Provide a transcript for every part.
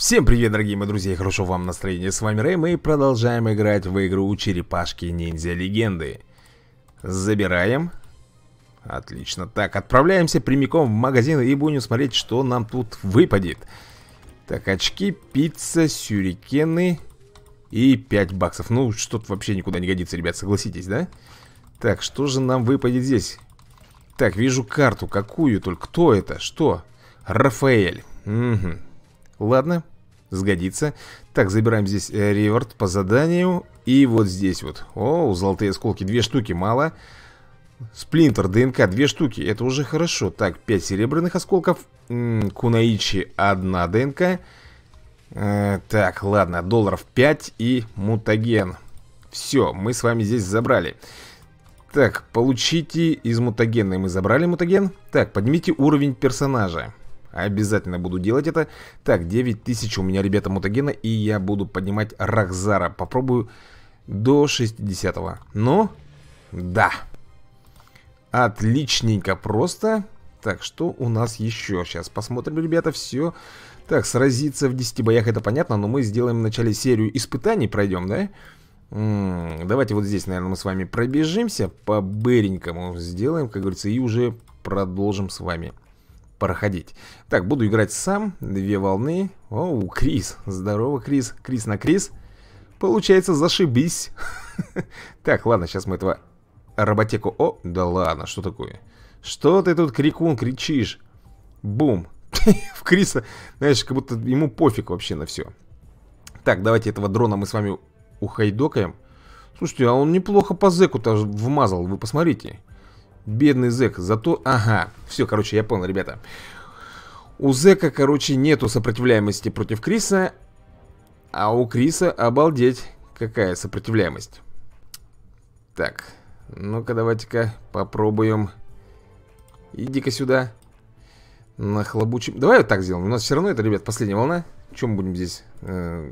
Всем привет, дорогие мои друзья, и хорошо вам настроение. С вами Рэй, мы продолжаем играть в игру Черепашки Ниндзя Легенды. Забираем. Отлично. Так, отправляемся прямиком в магазин и будем смотреть, что нам тут выпадет. Так, очки, пицца, сюрикены и 5 баксов. Ну, что-то вообще никуда не годится, ребят, согласитесь, да? Так, что же нам выпадет здесь? Так, вижу карту. Какую только? Кто это? Что? Рафаэль. Угу. Ладно, Сгодится. Так, забираем здесь э, реверт по заданию. И вот здесь вот. О, золотые осколки. Две штуки, мало. Сплинтер, ДНК, две штуки. Это уже хорошо. Так, пять серебряных осколков. кунаичи, одна ДНК. Э так, ладно, долларов 5 и мутаген. Все, мы с вами здесь забрали. Так, получите из мутагена. мы забрали мутаген. Так, поднимите уровень персонажа. Обязательно буду делать это. Так, 9000 у меня, ребята, мутагена. И я буду поднимать Рахзара. Попробую до 60 -го. Но, да. Отличненько просто. Так, что у нас еще? Сейчас посмотрим, ребята, все. Так, сразиться в 10 боях, это понятно. Но мы сделаем в начале серию испытаний, пройдем, да? М -м, давайте вот здесь, наверное, мы с вами пробежимся. По-быренькому сделаем, как говорится. И уже продолжим с вами проходить. Так, буду играть сам. Две волны. Оу, Крис. Здорово, Крис. Крис на Крис. Получается, зашибись. Так, ладно, сейчас мы этого роботеку... О, да ладно, что такое? Что ты тут, крикун, кричишь? Бум. В Криса, знаешь, как будто ему пофиг вообще на все. Так, давайте этого дрона мы с вами ухайдокаем. Слушайте, а он неплохо по зеку-то вмазал, вы посмотрите. Бедный зэк, зато... Ага, все, короче, я понял, ребята У зэка, короче, нету сопротивляемости против Криса А у Криса, обалдеть, какая сопротивляемость Так, ну-ка давайте-ка попробуем Иди-ка сюда Нахлобучим Давай вот так сделаем, у нас все равно это, ребят, последняя волна Чем будем здесь, э,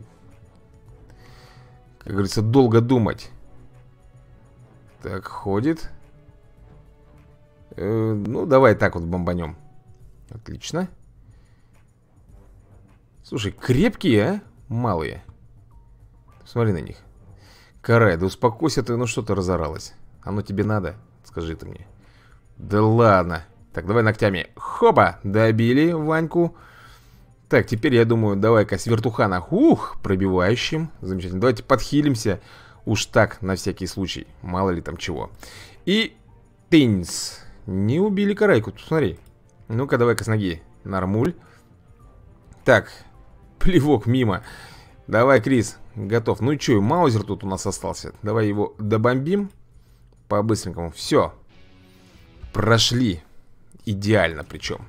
как говорится, долго думать Так, ходит Э, ну, давай так вот бомбанем. Отлично. Слушай, крепкие, а? Малые. Смотри на них. Карай, да успокойся ты, ну что то разоралась? Оно тебе надо? Скажи ты мне. Да ладно. Так, давай ногтями. Хопа! Добили Ваньку. Так, теперь, я думаю, давай-ка с вертухана. Ух, пробивающим. Замечательно. Давайте подхилимся. Уж так, на всякий случай. Мало ли там чего. И тынц. Не убили карайку, смотри. Ну-ка, давай-ка с ноги. Нормуль. Так, плевок мимо. Давай, Крис, готов. Ну и чё, Маузер тут у нас остался. Давай его добомбим по-быстренькому. Все. Прошли. Идеально причем.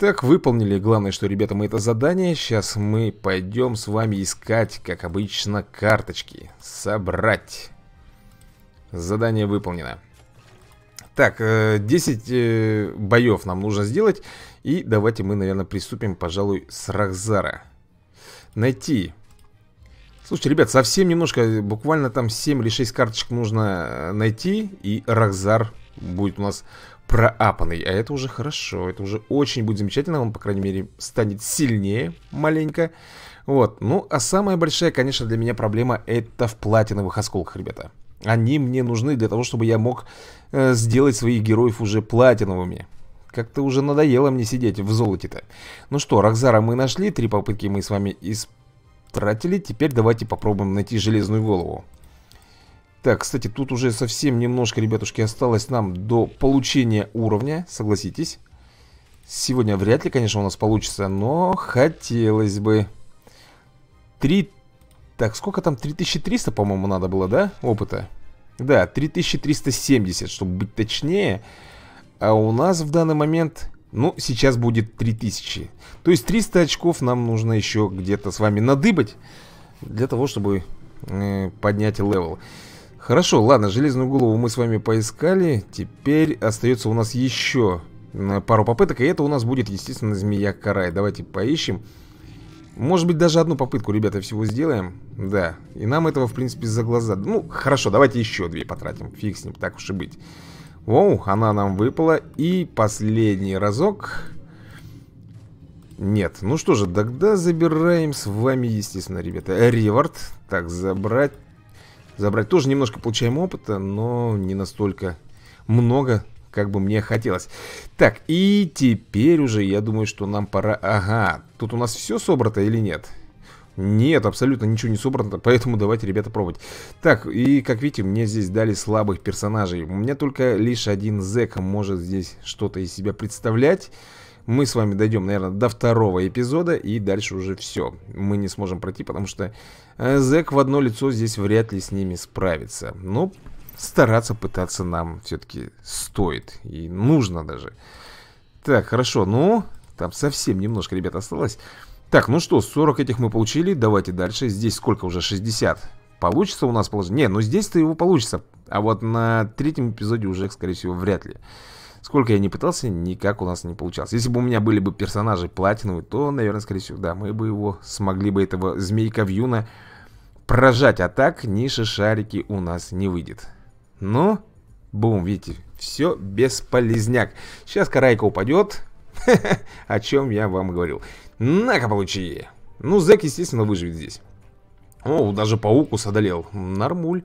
Так, выполнили. Главное, что, ребята, мы это задание. Сейчас мы пойдем с вами искать, как обычно, карточки. Собрать. Задание выполнено. Так, 10 э, э, боев нам нужно сделать. И давайте мы, наверное, приступим, пожалуй, с Рахзара. Найти. Слушайте, ребят, совсем немножко, буквально там 7 или 6 карточек нужно э, найти. И Рахзар будет у нас проапанный. А это уже хорошо, это уже очень будет замечательно. Он, по крайней мере, станет сильнее маленько. Вот, ну, а самая большая, конечно, для меня проблема это в платиновых осколках, ребята. Они мне нужны для того, чтобы я мог э, сделать своих героев уже платиновыми. Как-то уже надоело мне сидеть в золоте-то. Ну что, Рокзара мы нашли, три попытки мы с вами истратили. Теперь давайте попробуем найти железную голову. Так, кстати, тут уже совсем немножко, ребятушки, осталось нам до получения уровня, согласитесь. Сегодня вряд ли, конечно, у нас получится, но хотелось бы. 3000 так, сколько там? 3300, по-моему, надо было, да? Опыта. Да, 3370, чтобы быть точнее. А у нас в данный момент... Ну, сейчас будет 3000. То есть 300 очков нам нужно еще где-то с вами надыбать. Для того, чтобы э, поднять левел. Хорошо, ладно, железную голову мы с вами поискали. Теперь остается у нас еще э, пару попыток. И это у нас будет, естественно, змея-карай. Давайте поищем. Поищем. Может быть, даже одну попытку, ребята, всего сделаем. Да, и нам этого, в принципе, за глаза. Ну, хорошо, давайте еще две потратим. Фиг с ним, так уж и быть. Оу, она нам выпала. И последний разок. Нет, ну что же, тогда забираем с вами, естественно, ребята, реворд. Так, забрать. Забрать тоже немножко получаем опыта, но не настолько много, как бы мне хотелось Так, и теперь уже я думаю, что нам пора... Ага, тут у нас все собрато или нет? Нет, абсолютно ничего не собрано, поэтому давайте, ребята, пробовать Так, и как видите, мне здесь дали слабых персонажей У меня только лишь один зэк может здесь что-то из себя представлять мы с вами дойдем, наверное, до второго эпизода И дальше уже все Мы не сможем пройти, потому что э, Зэк в одно лицо здесь вряд ли с ними справится Но ну, стараться пытаться нам все-таки стоит И нужно даже Так, хорошо, ну, там совсем немножко, ребят, осталось Так, ну что, 40 этих мы получили, давайте дальше Здесь сколько уже, 60 Получится у нас положение? Не, ну здесь-то его получится А вот на третьем эпизоде уже, скорее всего, вряд ли Сколько я не пытался, никак у нас не получалось Если бы у меня были бы персонажи платиновые То, наверное, скорее всего, да, мы бы его Смогли бы этого змейка Вьюна прожать, а так ниши шарики у нас не выйдет. Но, бум, видите, все бесполезняк. Сейчас карайка упадет. О чем я вам говорил. На-ка, получи. Ну, зэк, естественно, выживет здесь. О, даже пауку содолел, Нормуль.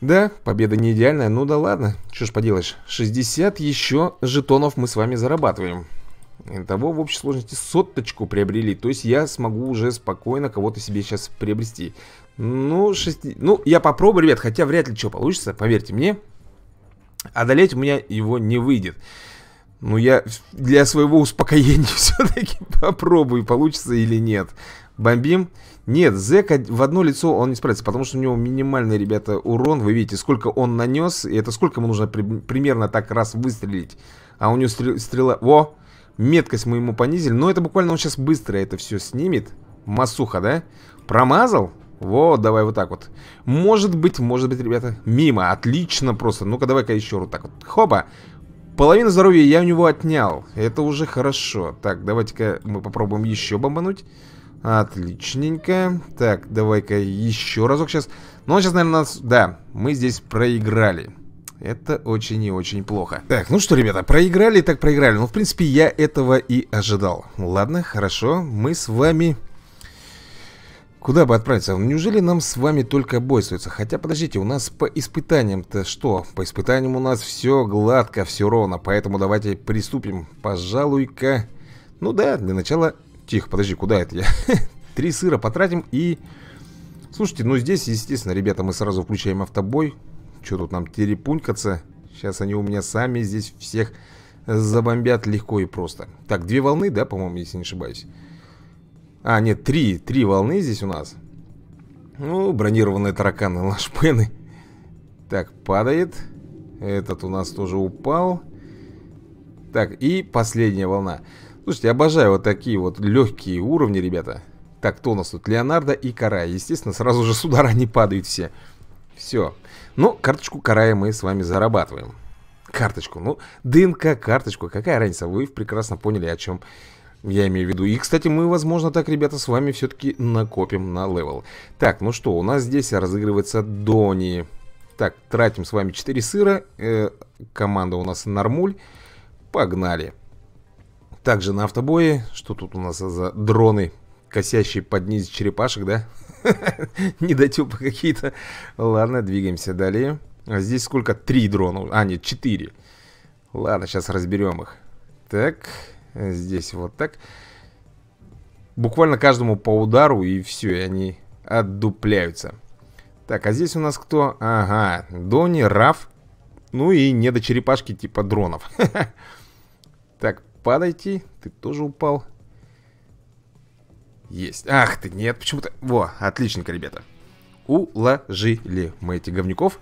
Да, победа не идеальная, ну да ладно, что ж поделаешь 60 еще жетонов мы с вами зарабатываем Итого в общей сложности соточку приобрели То есть я смогу уже спокойно кого-то себе сейчас приобрести ну, 6... ну, я попробую, ребят, хотя вряд ли что получится, поверьте мне. Одолеть у меня его не выйдет. Ну, я для своего успокоения все-таки попробую, получится или нет. Бомбим. Нет, Зека в одно лицо он не справится, потому что у него минимальный, ребята, урон. Вы видите, сколько он нанес, и это сколько ему нужно при, примерно так раз выстрелить. А у него стрел, стрела... Во! Меткость мы ему понизили. Но это буквально он сейчас быстро это все снимет. Масуха, да? Промазал? Вот, давай вот так вот. Может быть, может быть, ребята. Мимо, отлично просто. Ну-ка, давай-ка еще вот так вот. Хоба. Половину здоровья я у него отнял. Это уже хорошо. Так, давайте-ка мы попробуем еще бомбануть. Отличненько. Так, давай-ка еще разок сейчас. Ну, он а сейчас, наверное, нас... Да, мы здесь проиграли. Это очень и очень плохо. Так, ну что, ребята, проиграли так проиграли. Ну, в принципе, я этого и ожидал. Ладно, хорошо. Мы с вами Куда бы отправиться? Неужели нам с вами только бойствуется? Хотя, подождите, у нас по испытаниям-то что? По испытаниям у нас все гладко, все ровно. Поэтому давайте приступим, пожалуй-ка... Ну да, для начала... Тихо, подожди, куда это я? Три сыра потратим и... Слушайте, ну здесь, естественно, ребята, мы сразу включаем автобой. Что тут нам терепунькаться? Сейчас они у меня сами здесь всех забомбят легко и просто. Так, две волны, да, по-моему, если не ошибаюсь. А, нет, три, три волны здесь у нас. Ну, бронированные тараканы, лашпены. Так, падает. Этот у нас тоже упал. Так, и последняя волна. Слушайте, обожаю вот такие вот легкие уровни, ребята. Так, кто у нас тут? Леонардо и Карай. Естественно, сразу же с удара не падают все. Все. Ну, карточку Карая мы с вами зарабатываем. Карточку. Ну, ДНК-карточку. Какая разница? Вы прекрасно поняли, о чем я имею в виду. И, кстати, мы, возможно, так, ребята, с вами все-таки накопим на левел. Так, ну что, у нас здесь разыгрывается Дони. Так, тратим с вами 4 сыра. Э, команда у нас нормуль. Погнали. Также на автобое. Что тут у нас за дроны? Косящие под низ черепашек, да? Недотепы какие-то. Ладно, двигаемся далее. А здесь сколько? Три дрона. А, нет, четыре. Ладно, сейчас разберем их. Так, Э, здесь вот так. Буквально каждому по удару и все, и они отдупляются. Так, а здесь у нас кто? Ага, Дони, Раф, ну и не до черепашки типа дронов. Так, падайте, ты тоже упал. Есть. Ах ты, нет, почему-то... Во, отличненько, ребята. Уложили мы этих говнюков.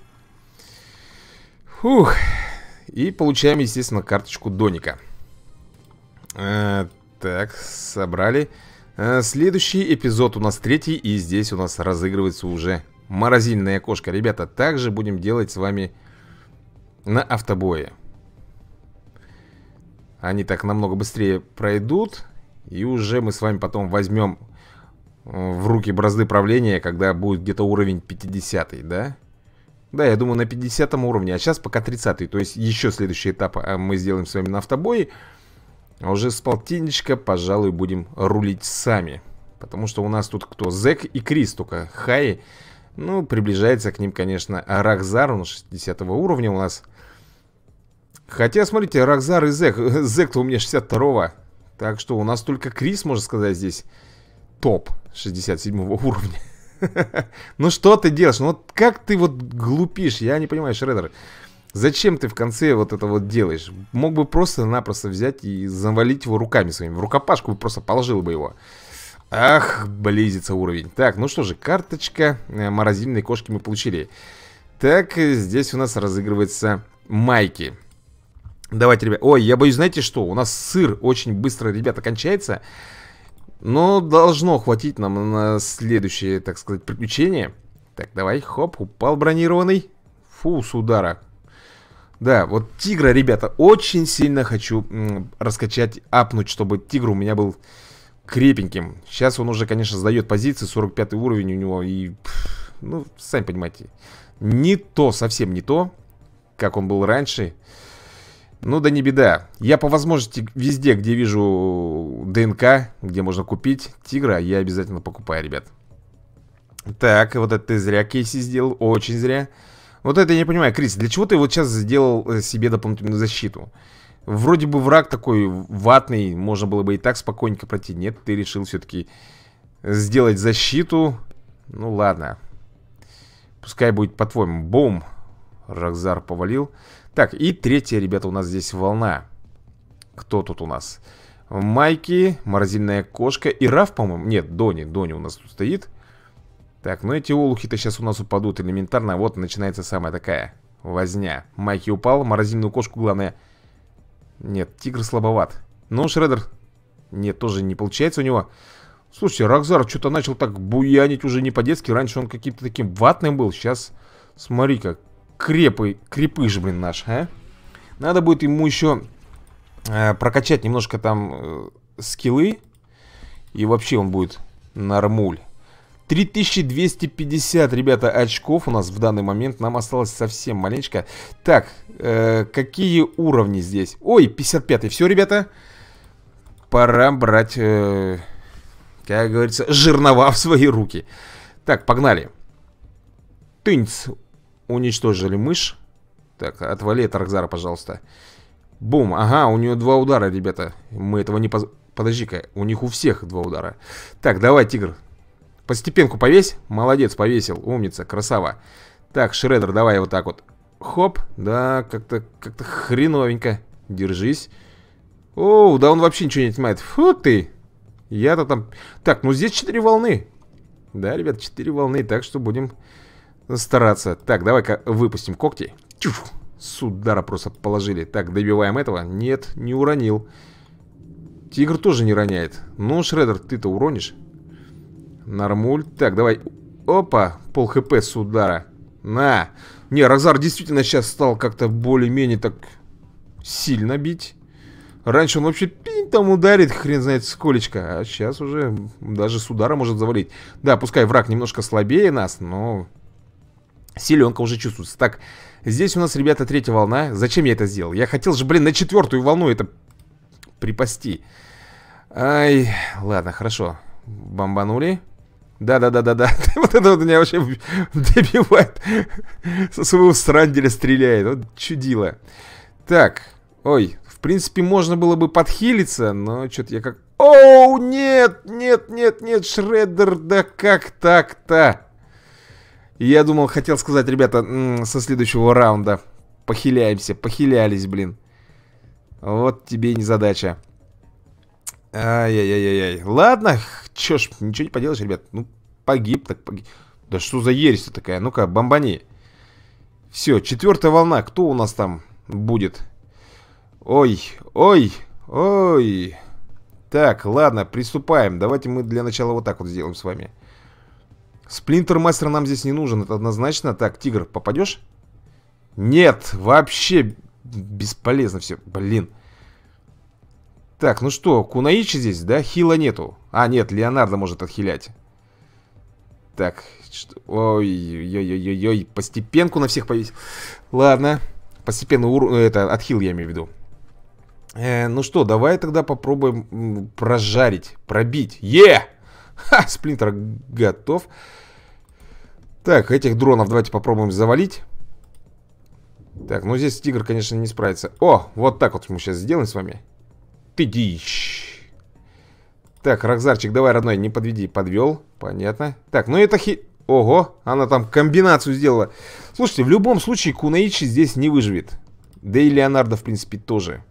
Фух. И получаем, естественно, карточку Доника. Э, так, собрали. Э, следующий эпизод у нас третий, и здесь у нас разыгрывается уже морозильное окошко. Ребята, также будем делать с вами на автобое. Они так намного быстрее пройдут, и уже мы с вами потом возьмем э, в руки бразды правления, когда будет где-то уровень 50, да? Да, я думаю, на 50 уровне, а сейчас пока 30 То есть еще следующий этап а, мы сделаем с вами на автобое а уже с полтинничка, пожалуй, будем рулить сами. Потому что у нас тут кто? Зек и Крис, только Хай, Ну, приближается к ним, конечно, Рахзар, он 60 уровня у нас. Хотя, смотрите, Рахзар и Зек. Зек-то у меня 62-го. Так что у нас только Крис, можно сказать, здесь топ 67 уровня. Ну что ты делаешь? Ну вот как ты вот глупишь? Я не понимаю, Шредер. Зачем ты в конце вот это вот делаешь? Мог бы просто-напросто взять и завалить его руками своими. В рукопашку бы просто положил бы его. Ах, близится уровень. Так, ну что же, карточка э, морозильной кошки мы получили. Так, э, здесь у нас разыгрывается майки. Давайте, ребят. Ой, я боюсь, знаете что? У нас сыр очень быстро, ребята, кончается. Но должно хватить нам на следующее, так сказать, приключение. Так, давай, хоп, упал бронированный. Фу, с удара. Да, вот тигра, ребята, очень сильно хочу раскачать, апнуть, чтобы тигр у меня был крепеньким. Сейчас он уже, конечно, сдает позиции, 45 уровень у него, и, пфф, ну, сами понимаете, не то, совсем не то, как он был раньше. Ну да не беда. Я по возможности везде, где вижу ДНК, где можно купить тигра, я обязательно покупаю, ребят. Так, вот это ты зря Кейси сделал, очень зря. Зря. Вот это я не понимаю, Крис, для чего ты вот сейчас сделал э, себе дополнительную защиту? Вроде бы враг такой ватный, можно было бы и так спокойненько пройти. Нет, ты решил все-таки сделать защиту. Ну ладно. Пускай будет по-твоему. Бум. Рокзар повалил. Так, и третья, ребята, у нас здесь волна. Кто тут у нас? Майки, морозильная кошка и Раф, по-моему. Нет, Дони. Дони у нас тут стоит. Так, ну эти олухи-то сейчас у нас упадут элементарно. А вот начинается самая такая возня. Майки упал, морозильную кошку главное... Нет, тигр слабоват. Ну, Шредер... Нет, тоже не получается у него. Слушайте, Рокзар что-то начал так буянить уже не по-детски. Раньше он каким-то таким ватным был. Сейчас, смотри-ка, крепый, крепыш, блин, наш, а? Надо будет ему еще э, прокачать немножко там э, скиллы. И вообще он будет нормуль. 3250, ребята, очков у нас в данный момент. Нам осталось совсем маленечко. Так, э, какие уровни здесь? Ой, 55-й. Все, ребята. Пора брать, э, как говорится, жирнова в свои руки. Так, погнали. Тынц. Уничтожили мышь. Так, отвали от Аркзара, пожалуйста. Бум. Ага, у нее два удара, ребята. Мы этого не... Поз... Подожди-ка, у них у всех два удара. Так, давай, тигр, Постепенку повесь. Молодец, повесил. Умница, красава. Так, Шредер, давай вот так вот. Хоп. Да, как-то как-то хреновенько. Держись. Оу, да он вообще ничего не отнимает. Фу ты. Я-то там... Так, ну здесь 4 волны. Да, ребят, 4 волны, так что будем стараться. Так, давай-ка выпустим когти. Тьф, с удара просто положили. Так, добиваем этого. Нет, не уронил. Тигр тоже не роняет. Ну, Шредер, ты-то уронишь. Нормуль. Так, давай. Опа, пол хп с удара. На. Не, Розар действительно сейчас стал как-то более-менее так сильно бить. Раньше он вообще пинь там ударит, хрен знает сколечко. А сейчас уже даже с удара может завалить. Да, пускай враг немножко слабее нас, но силенка уже чувствуется. Так, здесь у нас, ребята, третья волна. Зачем я это сделал? Я хотел же, блин, на четвертую волну это припасти. Ай, ладно, хорошо. Бомбанули. Да-да-да-да-да. Вот это вот меня вообще добивает. Со своего странделя стреляет. Вот чудило. Так. Ой, в принципе, можно было бы подхилиться, но что-то я как... Оу, нет, нет, нет, нет, Шреддер, да как так-то? Я думал, хотел сказать, ребята, со следующего раунда похиляемся, похилялись, блин. Вот тебе и незадача. Ай-яй-яй-яй. Ладно, Че ж, ничего не поделаешь, ребят. Ну, погиб так погиб. Да что за ересь такая? Ну-ка, бомбани. Все, четвертая волна. Кто у нас там будет? Ой, ой, ой. Так, ладно, приступаем. Давайте мы для начала вот так вот сделаем с вами. Сплинтер мастер нам здесь не нужен, это однозначно. Так, тигр, попадешь? Нет, вообще бесполезно все. Блин. Так, ну что, Кунаичи здесь, да? Хила нету. А, нет, Леонардо может отхилять. Так, ой-ой-ой-ой-ой, постепенку на всех повесил. Ладно, постепенно ур... это отхил я имею в виду. Э, ну что, давай тогда попробуем прожарить, пробить. Е! Ха, сплинтер готов. Так, этих дронов давайте попробуем завалить. Так, ну здесь тигр, конечно, не справится. О, вот так вот мы сейчас сделаем с вами. Ты дичь. Так, Рокзарчик, давай, родной, не подведи. Подвел, понятно. Так, ну это хи... Ого, она там комбинацию сделала. Слушайте, в любом случае Кунаичи здесь не выживет. Да и Леонардо, в принципе, тоже.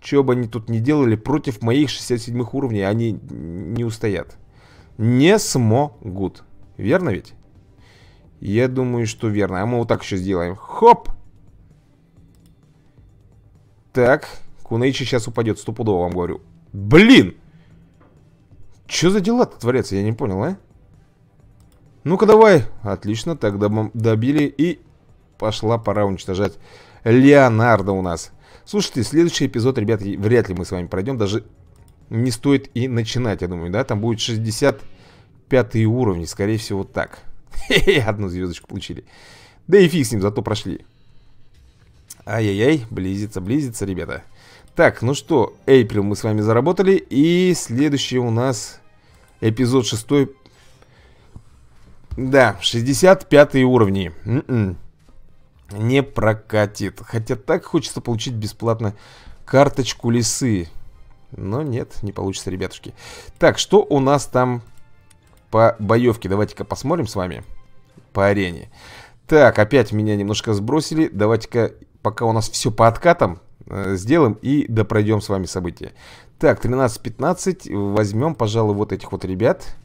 Чего бы они тут не делали, против моих 67-х уровней они не устоят. Не смогут. Верно ведь? Я думаю, что верно. А мы вот так еще сделаем. Хоп! Так, Кунаичи сейчас упадет, стопудово вам говорю. Блин! Че за дела-то творятся, я не понял, а? Ну-ка давай. Отлично, так доб добили и пошла пора уничтожать Леонардо у нас. Слушайте, следующий эпизод, ребят, вряд ли мы с вами пройдем. Даже не стоит и начинать, я думаю, да? Там будет 65 уровень, скорее всего, так. Хе-хе, одну звездочку получили. Да и фиг с ним, зато прошли. Ай-яй-яй, близится, близится, ребята. Ребята. Так, ну что, Эйприл мы с вами заработали. И следующий у нас эпизод 6. Да, 65 уровни. М м-м. -м. Не прокатит. Хотя так хочется получить бесплатно карточку лисы. Но нет, не получится, ребятушки. Так, что у нас там по боевке? Давайте-ка посмотрим с вами по арене. Так, опять меня немножко сбросили. Давайте-ка, пока у нас все по откатам, Э, сделаем и допройдем с вами события. Так, 13-15. Возьмем, пожалуй, вот этих вот ребят.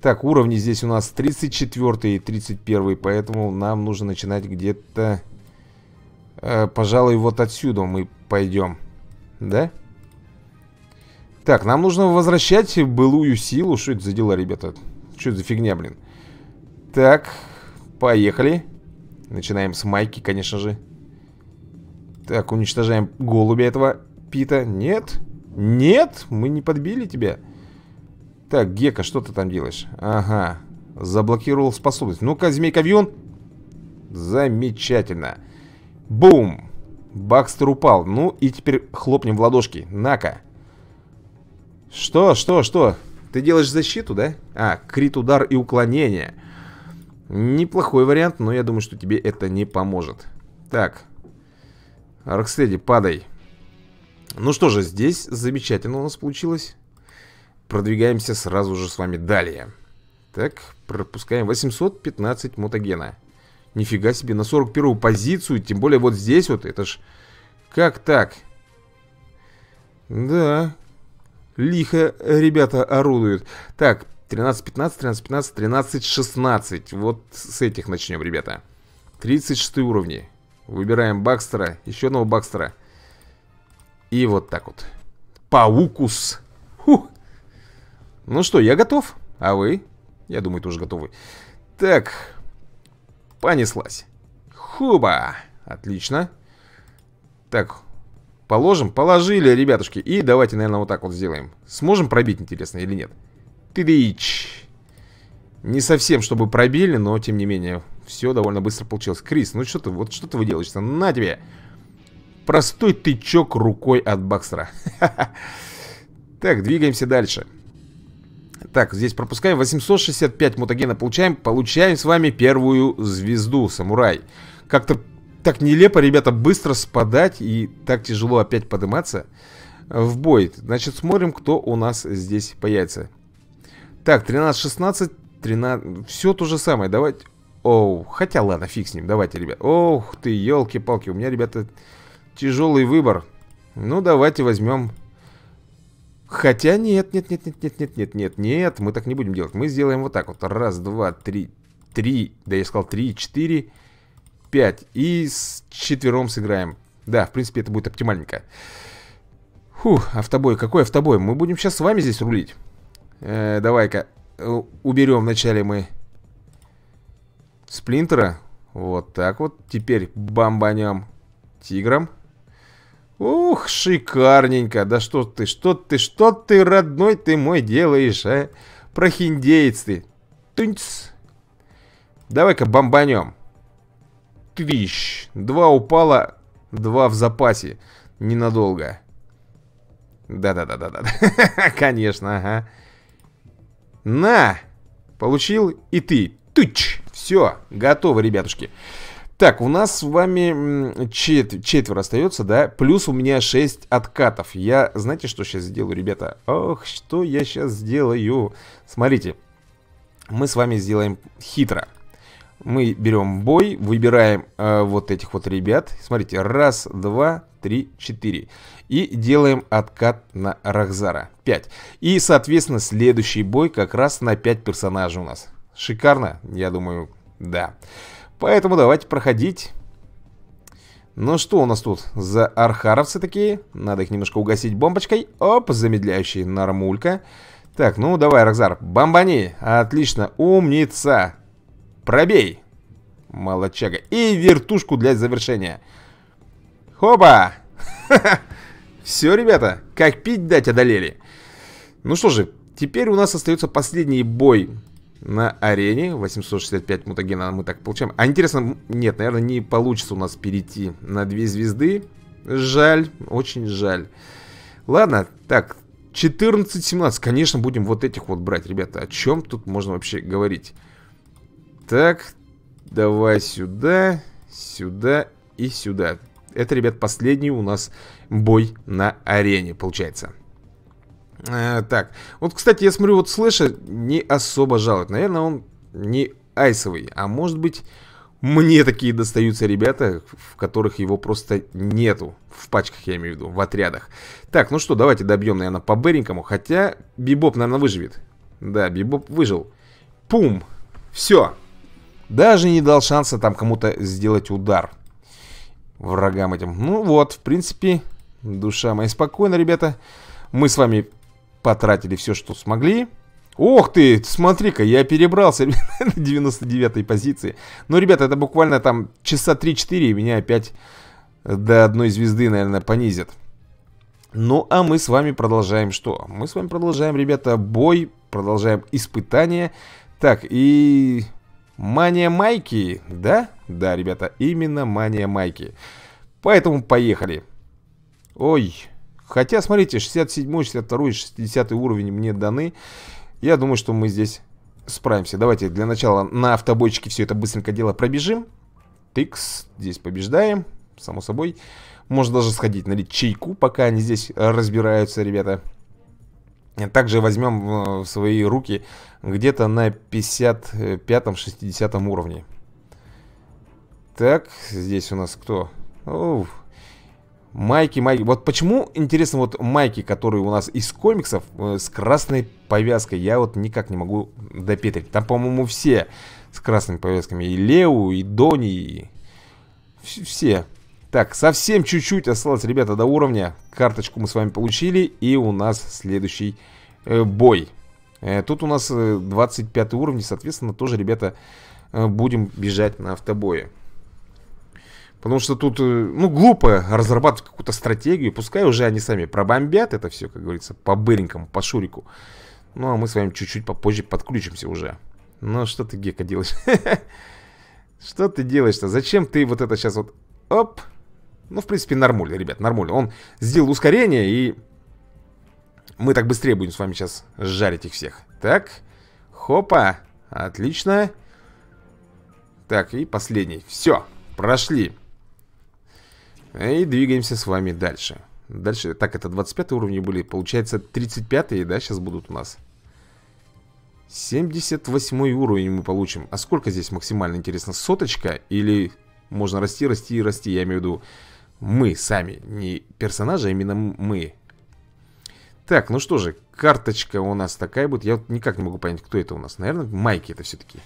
Так, уровни здесь у нас 34 и 31, поэтому нам нужно начинать где-то... Э, пожалуй, вот отсюда мы пойдем. Да? Так, нам нужно возвращать былую силу. Что это за дела, ребята? Что это за фигня, блин? Так, поехали. Начинаем с майки, конечно же. Так, уничтожаем голубя этого Пита. Нет. Нет, мы не подбили тебя. Так, Гека, что ты там делаешь? Ага, заблокировал способность. Ну-ка, змей-ковьюн. Замечательно. Бум. Бакстер упал. Ну и теперь хлопнем в ладошки. На-ка. Что, что, что? Ты делаешь защиту, да? А, крит, удар и уклонение. Неплохой вариант, но я думаю, что тебе это не поможет. Так, Рокстеди, падай. Ну что же, здесь замечательно у нас получилось. Продвигаемся сразу же с вами далее. Так, пропускаем 815 мотогена. Нифига себе, на 41-ю позицию, тем более вот здесь вот, это ж... Как так? Да, лихо ребята орудуют. Так, 13-15, 13-15, 13-16. Вот с этих начнем, ребята. 36 уровни. Выбираем Бакстера, еще одного Бакстера. И вот так вот. Паукус. Фух. Ну что, я готов. А вы? Я думаю, тоже готовы. Так. Понеслась. Хуба. Отлично. Так. Положим? Положили, ребятушки. И давайте, наверное, вот так вот сделаем. Сможем пробить, интересно, или нет? Тыдыч. Не совсем, чтобы пробили, но тем не менее все довольно быстро получилось. Крис, ну что ты, вот что ты выделаешься? На тебе! Простой тычок рукой от Бакстера. Так, двигаемся дальше. Так, здесь пропускаем 865 мутагена получаем. Получаем с вами первую звезду, самурай. Как-то так нелепо, ребята, быстро спадать и так тяжело опять подниматься в бой. Значит, смотрим, кто у нас здесь появится. Так, 13-16, 13... Все то же самое. Давайте... Оу, хотя ладно, фиг с ним, давайте, ребят Ох ты, елки-палки, у меня, ребята, тяжелый выбор Ну, давайте возьмем Хотя нет, нет, нет, нет, нет, нет, нет, нет, нет Мы так не будем делать, мы сделаем вот так вот Раз, два, три, три, да я сказал три, четыре, пять И с четвером сыграем Да, в принципе, это будет оптимальненько Фух, автобой, какой автобой? Мы будем сейчас с вами здесь рулить э, Давай-ка э, Уберем вначале мы Сплинтера. Вот так вот. Теперь бомбанем тигром. Ух, шикарненько. Да что ты, что ты, что ты, родной ты мой, делаешь, а? Прохиндеец ты. Тынц. Давай-ка бомбанем. Твищ. Два упало, два в запасе. Ненадолго. Да-да-да-да-да. Конечно, ага. На! Получил и ты. Тыч! Все, готово, ребятушки. Так, у нас с вами чет четверо остается, да? Плюс у меня 6 откатов. Я, знаете, что сейчас сделаю, ребята? Ох, что я сейчас сделаю? Смотрите, мы с вами сделаем хитро. Мы берем бой, выбираем э, вот этих вот ребят. Смотрите, раз, два, три, четыре. И делаем откат на Рахзара. 5. И, соответственно, следующий бой как раз на 5 персонажей у нас. Шикарно, я думаю, да. Поэтому давайте проходить. Ну что у нас тут за архаровцы такие? Надо их немножко угасить бомбочкой. Оп, замедляющий нормулька. Так, ну давай, Рокзар, бомбани. Отлично, умница. Пробей. Молодчага. И вертушку для завершения. Хопа. Все, ребята, как пить дать одолели. Ну что же, теперь у нас остается последний бой на арене. 865 мутагена мы так получаем. А интересно, нет, наверное, не получится у нас перейти на две звезды. Жаль, очень жаль. Ладно, так, 14-17. Конечно, будем вот этих вот брать, ребята. О чем тут можно вообще говорить? Так, давай сюда, сюда и сюда. Это, ребят, последний у нас бой на арене, получается. Э, так, вот, кстати, я смотрю, вот слэша не особо жалует. Наверное, он не айсовый, а может быть... Мне такие достаются ребята, в которых его просто нету. В пачках, я имею в виду, в отрядах. Так, ну что, давайте добьем, наверное, по-быренькому. Хотя Бибоп, наверное, выживет. Да, Бибоп выжил. Пум! Все! Даже не дал шанса там кому-то сделать удар. Врагам этим. Ну вот, в принципе, душа моя спокойна, ребята. Мы с вами потратили все, что смогли. Ох ты, смотри-ка, я перебрался на 99-й позиции. Ну, ребята, это буквально там часа 3-4, меня опять до одной звезды, наверное, понизят. Ну, а мы с вами продолжаем что? Мы с вами продолжаем, ребята, бой, продолжаем испытания. Так, и... Мания Майки, да? Да, ребята, именно Мания Майки. Поэтому поехали. Ой, Хотя, смотрите, 67, 62, 60 уровень мне даны. Я думаю, что мы здесь справимся. Давайте для начала на автобойчике все это быстренько дело пробежим. Тыкс, здесь побеждаем, само собой. Можно даже сходить налить чайку, пока они здесь разбираются, ребята. Также возьмем э, в свои руки где-то на 55-60 уровне. Так, здесь у нас кто? Оу, Майки, майки. Вот почему, интересно, вот майки, которые у нас из комиксов э, с красной повязкой, я вот никак не могу допетрить. Там, по-моему, все с красными повязками. И Лео, и Дони, и... Все. Так, совсем чуть-чуть осталось, ребята, до уровня. Карточку мы с вами получили, и у нас следующий э, бой. Э, тут у нас 25 э, уровень, соответственно, тоже, ребята, э, будем бежать на автобое. Потому что тут, э, ну, глупо разрабатывать какую-то стратегию. Пускай уже они сами пробомбят это все, как говорится, по быренькому, по шурику. Ну, а мы с вами чуть-чуть попозже подключимся уже. Ну, что ты, Гека, делаешь? Что ты делаешь-то? Зачем ты вот это сейчас вот... Оп! Ну, в принципе, нормуль, ребят, нормуль. Он сделал ускорение, и... Мы так быстрее будем с вами сейчас жарить их всех. Так. Хопа. Отлично. Так, и последний. Все. Прошли. И двигаемся с вами дальше Дальше, так, это 25 уровни были Получается 35 да, сейчас будут у нас 78 уровень мы получим А сколько здесь максимально, интересно, соточка? Или можно расти, расти и расти Я имею в виду мы сами Не персонажи, а именно мы Так, ну что же Карточка у нас такая будет Я вот никак не могу понять, кто это у нас Наверное, майки это все-таки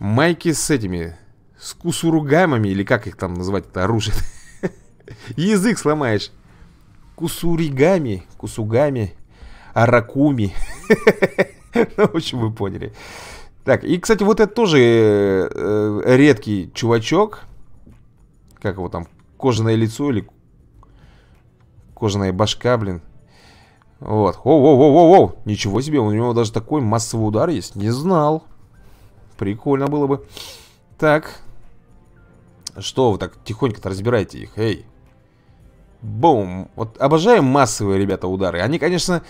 Майки с этими С кусуругамами, или как их там называть это оружие Язык сломаешь. Кусуригами, кусугами, аракуми. Ну, в общем, вы поняли. Так, и, кстати, вот это тоже э, редкий чувачок. Как его там? Кожаное лицо или кожаная башка, блин. Вот. о, о, о, о, о, Ничего себе, у него даже такой массовый удар есть. Не знал. Прикольно было бы. Так. Что вы так тихонько-то разбираете их? Эй. Бум. Вот обожаем массовые, ребята, удары. Они, конечно,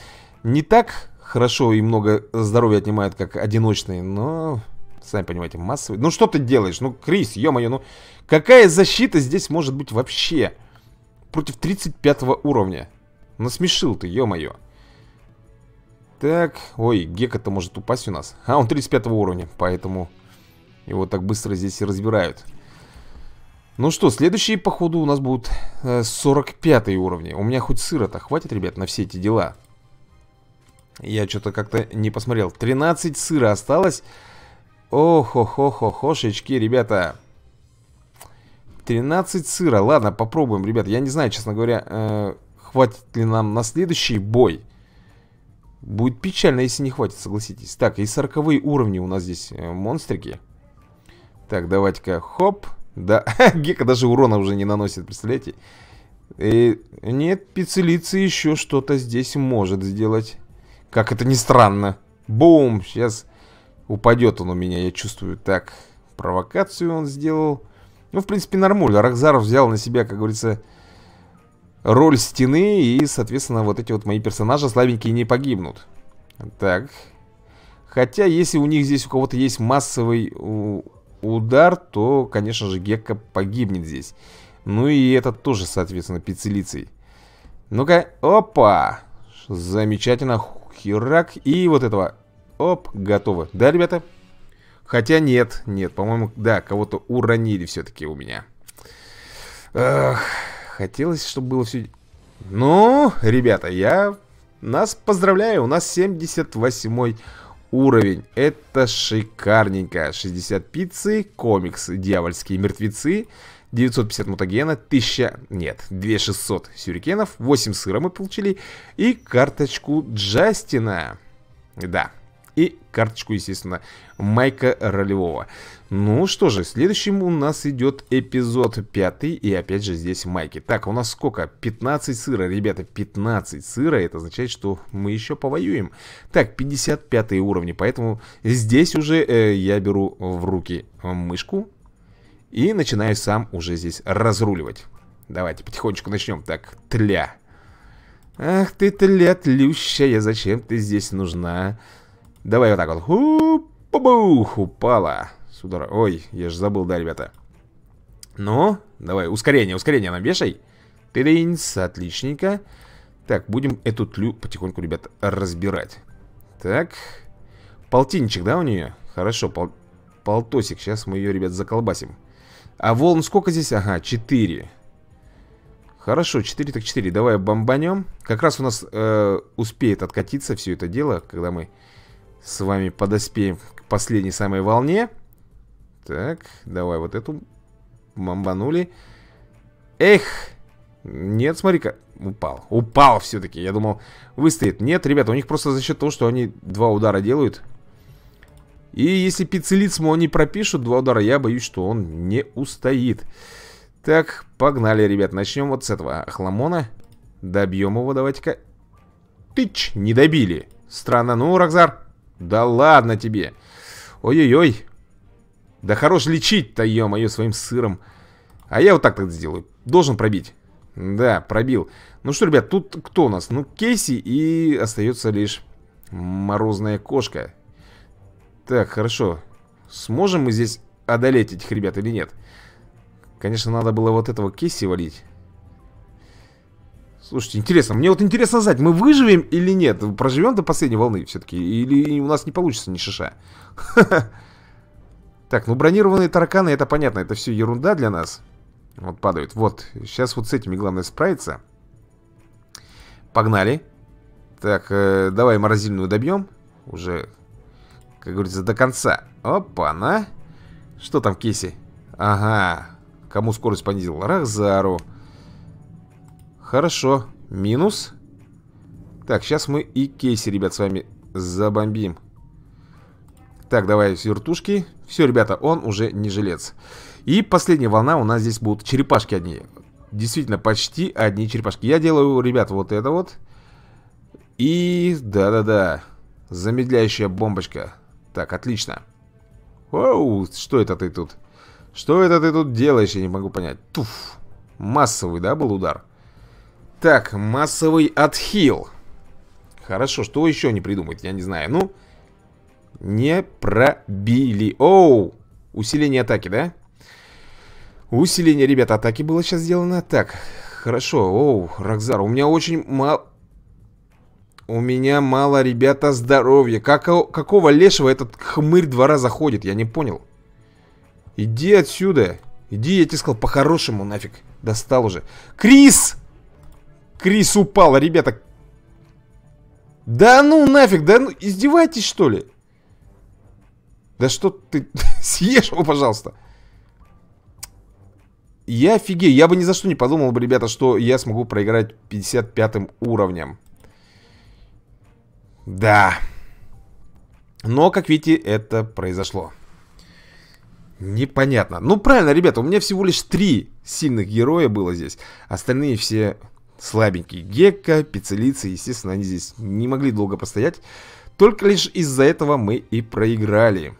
не так хорошо и много здоровья отнимают, как одиночные, но... Сами понимаете, массовые. Ну что ты делаешь? Ну, Крис, ё-моё, ну... Какая защита здесь может быть вообще? Против 35 уровня. Насмешил ты, ё-моё. Так, ой, Гека-то может упасть у нас. А, он 35 уровня, поэтому его так быстро здесь и разбирают. Ну что, следующие, походу, у нас будут э, 45 уровни. У меня хоть сыра-то хватит, ребят, на все эти дела. Я что-то как-то не посмотрел. 13 сыра осталось. Ох-хо-хо-хо-хошечки, ребята. 13 сыра. Ладно, попробуем, ребята. Я не знаю, честно говоря, э, хватит ли нам на следующий бой. Будет печально, если не хватит, согласитесь. Так, и 40 уровни у нас здесь э, монстрики. Так, давайте-ка, хоп. Хоп. Да, Гека даже урона уже не наносит, представляете? И нет, пиццелицы еще что-то здесь может сделать. Как это ни странно. Бум, сейчас упадет он у меня, я чувствую. Так, провокацию он сделал. Ну, в принципе, нормально. Рахзаров взял на себя, как говорится, роль стены. И, соответственно, вот эти вот мои персонажи слабенькие не погибнут. Так. Хотя, если у них здесь у кого-то есть массовый удар, то, конечно же, Гекка погибнет здесь. Ну и этот тоже, соответственно, пиццелицей. Ну-ка, опа! Замечательно, херак. И вот этого. Оп, готово. Да, ребята? Хотя нет, нет, по-моему, да, кого-то уронили все-таки у меня. Эх, хотелось, чтобы было все... Ну, ребята, я... Нас поздравляю, у нас 78 восьмой уровень. Это шикарненько. 60 пиццы, комикс «Дьявольские мертвецы», 950 мутагена, 1000... Нет, 2600 сюрикенов, 8 сыра мы получили и карточку Джастина. Да, и карточку, естественно, Майка Ролевого. Ну что же, следующим у нас идет эпизод пятый, и опять же здесь майки. Так, у нас сколько? 15 сыра, ребята, 15 сыра, это означает, что мы еще повоюем. Так, 55 уровни, поэтому здесь уже э, я беру в руки мышку и начинаю сам уже здесь разруливать. Давайте потихонечку начнем. Так, тля. Ах ты тля, тлющая, зачем ты здесь нужна? Давай вот так вот. Хуп, упала. Судор... Ой, я же забыл, да, ребята. Ну, давай, ускорение, ускорение нам вешай. Тыдынц, отличненько. Так, будем эту тлю потихоньку, ребята, разбирать. Так. Полтинничек, да, у нее? Хорошо, пол... полтосик. Сейчас мы ее, ребят, заколбасим. А волн сколько здесь? Ага, 4. Хорошо, 4 так 4. Давай бомбанем. Как раз у нас э, успеет откатиться все это дело, когда мы с вами подоспеем к последней самой волне. Так, давай вот эту Мамбанули Эх! Нет, смотри-ка Упал, упал все-таки Я думал, выстоит Нет, ребята, у них просто за счет того, что они два удара делают И если пиццелицму они пропишут два удара Я боюсь, что он не устоит Так, погнали, ребят Начнем вот с этого хламона Добьем его, давайте-ка Тыч, не добили Странно, ну, Рокзар Да ладно тебе Ой-ой-ой да хорош лечить-то, ё-моё, своим сыром. А я вот так так сделаю. Должен пробить. Да, пробил. Ну что, ребят, тут кто у нас? Ну, Кейси и остается лишь морозная кошка. Так, хорошо. Сможем мы здесь одолеть этих ребят или нет? Конечно, надо было вот этого Кейси валить. Слушайте, интересно, мне вот интересно знать, мы выживем или нет? Проживем до последней волны все-таки? Или у нас не получится ни шиша? Так, ну бронированные тараканы, это понятно, это все ерунда для нас. Вот падают. Вот, сейчас вот с этими главное справиться. Погнали. Так, э, давай морозильную добьем. Уже, как говорится, до конца. Опа-на. Что там, Кейси? Ага. Кому скорость понизил? Рахзару. Хорошо. Минус. Так, сейчас мы и Кейси, ребят, с вами забомбим. Так, давай с вертушки. Все, ребята, он уже не жилец. И последняя волна у нас здесь будут черепашки одни. Действительно, почти одни черепашки. Я делаю, ребят, вот это вот. И... да-да-да. Замедляющая бомбочка. Так, отлично. Оу, что это ты тут? Что это ты тут делаешь, я не могу понять. Туф. Массовый, да, был удар? Так, массовый отхил. Хорошо, что еще не придумать, я не знаю. Ну... Не пробили. Оу! Усиление атаки, да? Усиление, ребята, атаки было сейчас сделано. Так, хорошо. Оу, Рокзар, у меня очень мало... У меня мало, ребята, здоровья. Как... Какого лешего этот хмырь два раза ходит? Я не понял. Иди отсюда. Иди, я тебе сказал, по-хорошему нафиг. Достал уже. Крис! Крис упал, ребята. Да ну нафиг, да ну, издевайтесь что ли? Да что ты... Съешь его, пожалуйста. Я офигею. Я бы ни за что не подумал бы, ребята, что я смогу проиграть 55 уровнем. Да. Но, как видите, это произошло. Непонятно. Ну, правильно, ребята, у меня всего лишь три сильных героя было здесь. Остальные все слабенькие. Гекка, Пиццелицы, естественно, они здесь не могли долго постоять. Только лишь из-за этого мы и проиграли.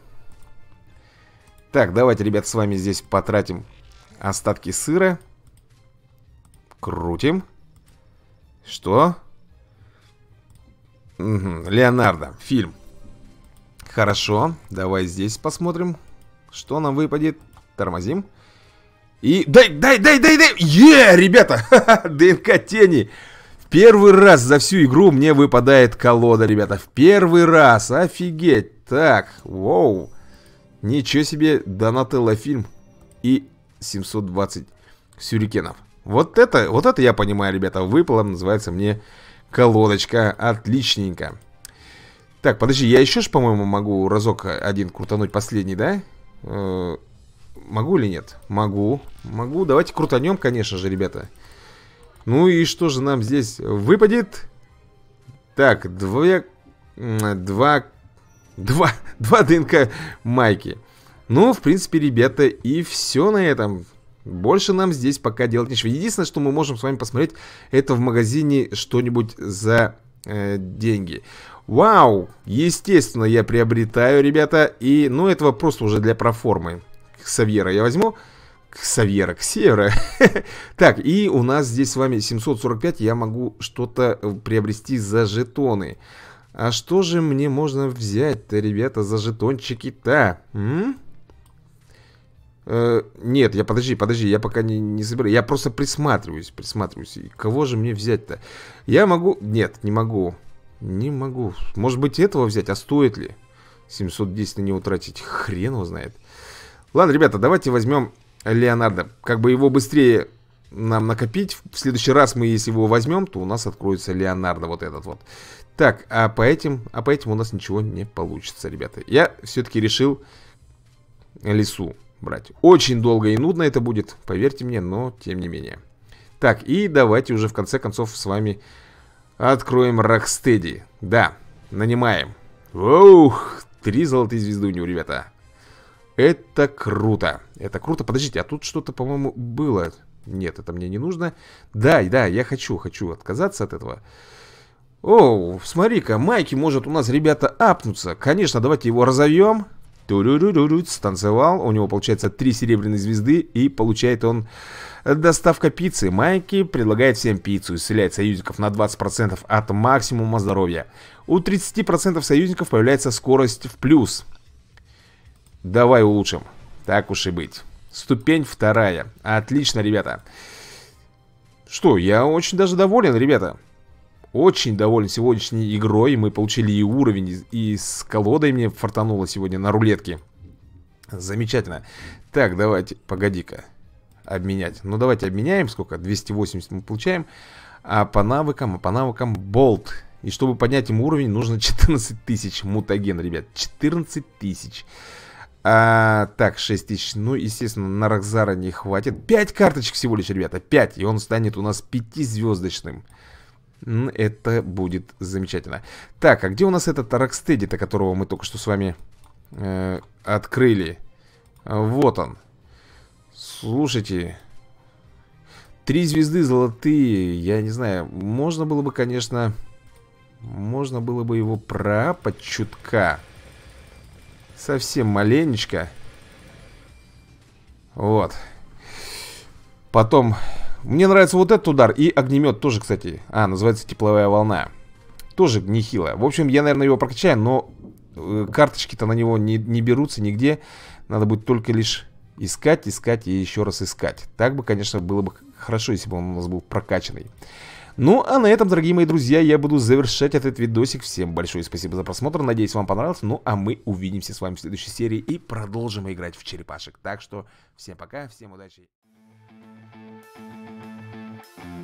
Так, давайте, ребят, с вами здесь потратим остатки сыра. Крутим. Что? Угу. Леонардо, фильм. Хорошо, давай здесь посмотрим, что нам выпадет. Тормозим. И... Дай, дай, дай, дай, дай! Е, ребята! ДНК тени! В первый раз за всю игру мне выпадает колода, ребята. В первый раз! Офигеть! Так, воу. Ничего себе, Донателло фильм и 720 сюрикенов. Вот это, вот это я понимаю, ребята, выпало, называется мне колодочка, отличненько. Так, подожди, я еще ж, по-моему, могу разок один крутануть последний, да? Э -э могу или нет? Могу, могу, давайте крутанем, конечно же, ребята. Ну и что же нам здесь выпадет? Так, две... Два Два, два ДНК майки. Ну, в принципе, ребята, и все на этом. Больше нам здесь пока делать нечего. Единственное, что мы можем с вами посмотреть, это в магазине что-нибудь за э, деньги. Вау! Естественно, я приобретаю, ребята. И, ну, это просто уже для проформы. Ксавьера я возьму. Ксавьера, Ксевера. так, и у нас здесь с вами 745. Я могу что-то э, приобрести за жетоны. А что же мне можно взять-то, ребята, за жетончики-то? Э, нет, я подожди, подожди, я пока не, не собираю. Я просто присматриваюсь, присматриваюсь. И кого же мне взять-то? Я могу... Нет, не могу. Не могу. Может быть, этого взять, а стоит ли? 710 на него тратить. Хрен его знает. Ладно, ребята, давайте возьмем Леонардо. Как бы его быстрее нам накопить. В следующий раз мы, если его возьмем, то у нас откроется Леонардо вот этот вот. Так, а по этим, а по этим у нас ничего не получится, ребята. Я все-таки решил лесу брать. Очень долго и нудно это будет, поверьте мне, но тем не менее. Так, и давайте уже в конце концов с вами откроем Рокстеди. Да, нанимаем. Ух, три золотые звезды у него, ребята. Это круто. Это круто. Подождите, а тут что-то, по-моему, было. Нет, это мне не нужно. Да, да, я хочу, хочу отказаться от этого. О, смотри-ка, Майки может у нас, ребята, апнуться. Конечно, давайте его разовьем. Турурурурут, станцевал. У него получается три серебряные звезды и получает он э, доставка пиццы. Майки предлагает всем пиццу, исцеляет союзников на 20% от максимума здоровья. У 30% союзников появляется скорость в плюс. Давай улучшим. Так уж и быть. Ступень вторая. Отлично, ребята. Что, я очень даже доволен, ребята очень доволен сегодняшней игрой. Мы получили и уровень, и с колодой мне фартануло сегодня на рулетке. Замечательно. Так, давайте, погоди-ка. Обменять. Ну, давайте обменяем. Сколько? 280 мы получаем. А по навыкам, а по навыкам болт. И чтобы поднять им уровень, нужно 14 тысяч мутаген, ребят. 14 тысяч. А, так, 6 тысяч. Ну, естественно, на Рокзара не хватит. 5 карточек всего лишь, ребята. 5. И он станет у нас 5-звездочным. Это будет замечательно Так, а где у нас этот Рокстеди-то, которого мы только что с вами э, открыли? А, вот он Слушайте Три звезды золотые Я не знаю, можно было бы, конечно Можно было бы его пропать чутка Совсем маленечко Вот Потом мне нравится вот этот удар и огнемет тоже, кстати. А, называется тепловая волна. Тоже нехило. В общем, я, наверное, его прокачаю, но э, карточки-то на него не, не берутся нигде. Надо будет только лишь искать, искать и еще раз искать. Так бы, конечно, было бы хорошо, если бы он у нас был прокачанный. Ну, а на этом, дорогие мои друзья, я буду завершать этот видосик. Всем большое спасибо за просмотр, надеюсь, вам понравилось. Ну, а мы увидимся с вами в следующей серии и продолжим играть в черепашек. Так что, всем пока, всем удачи. う